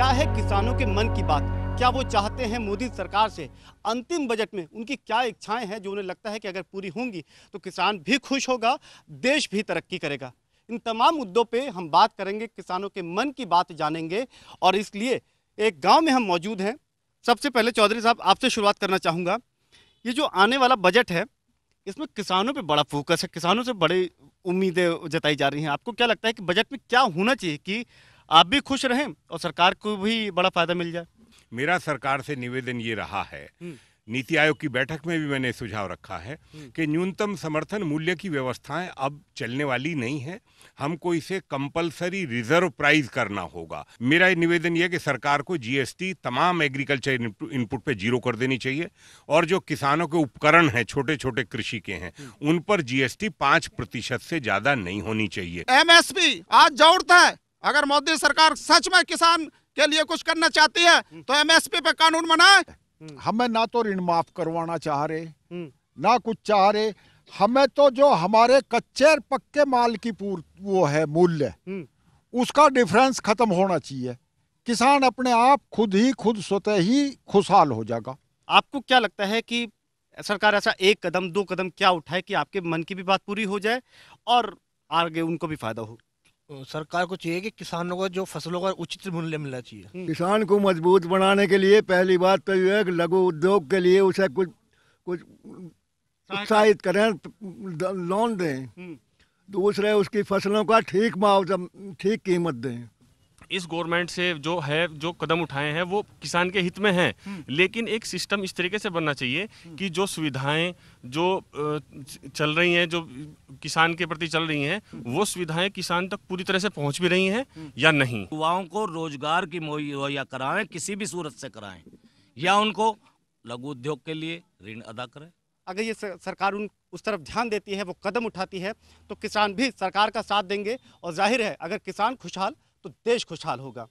क्या है किसानों के मन की बात क्या वो चाहते हैं मोदी सरकार से अंतिम बजट में उनकी क्या इच्छाएं हैं जो उन्हें लगता है कि अगर पूरी होंगी तो किसान भी खुश होगा देश भी तरक्की करेगा इन तमाम मुद्दों पे हम बात करेंगे किसानों के मन की बात जानेंगे और इसलिए एक गांव में हम मौजूद हैं सबसे पहले चौधरी साहब आपसे शुरुआत करना चाहूँगा ये जो आने वाला बजट है इसमें किसानों पर बड़ा फोकस है किसानों से बड़ी उम्मीदें जताई जा रही हैं आपको क्या लगता है कि बजट में क्या होना चाहिए कि आप भी खुश रहें और सरकार को भी बड़ा फायदा मिल जाए मेरा सरकार से निवेदन ये रहा है हम्म। नीति आयोग की बैठक में भी मैंने सुझाव रखा है हम्म। कि न्यूनतम समर्थन मूल्य की व्यवस्थाएं अब चलने वाली नहीं है हमको इसे कंपलसरी रिजर्व प्राइस करना होगा मेरा निवेदन यह कि सरकार को जीएसटी तमाम एग्रीकल्चर इनपुट पे जीरो कर देनी चाहिए और जो किसानों के उपकरण हैं छोटे छोटे कृषि के हैं हम्म। उन पर जीएसटी पांच प्रतिशत से ज्यादा नहीं होनी चाहिए एम आज जरूरत है अगर मोदी सरकार सच में किसान के लिए कुछ करना चाहती है हम्म। तो एमएसपी पे कानून बनाए हम्म। हमें ना तो ऋण माफ करवाना चाह रहे हम्म। ना कुछ चाह रहे हमें तो जो हमारे कच्चे पक्के माल की वो है मूल्य उसका डिफरेंस खत्म होना चाहिए किसान अपने आप खुद ही खुद स्वतः ही खुशहाल हो जाएगा आपको क्या लगता है कि सरकार ऐसा एक कदम दो कदम क्या उठाए कि आपके मन की भी बात पूरी हो जाए और आगे उनको भी फायदा हो सरकार को चाहिए कि किसानों को जो फसलों का उचित मूल्य मिलना चाहिए हम्म। किसान को मजबूत बनाने के लिए पहली बात तो यह है कि लघु उद्योग के लिए उसे कुछ कुछ उत्साहित करें लोन दें हम्म। दूसरे उसकी फसलों का ठीक मुआवजा ठीक कीमत दें इस गवर्नमेंट से जो है जो कदम उठाए हैं वो किसान के हित में हैं हम्म। लेकिन एक सिस्टम इस तरीके से बनना चाहिए कि जो सुविधाएं जो चल रही हैं जो किसान के प्रति चल रही हैं वो सुविधाएं किसान तक पूरी तरह से पहुंच भी रही हैं या नहीं युवाओं को रोजगार की मुहैया कराएं किसी भी सूरत से कराएं या उनको लघु उद्योग के लिए ऋण अदा करें अगर ये सरकार उन उस तरफ ध्यान देती है वो कदम उठाती है तो किसान भी सरकार का साथ देंगे और जाहिर है अगर किसान खुशहाल तो देश खुशहाल होगा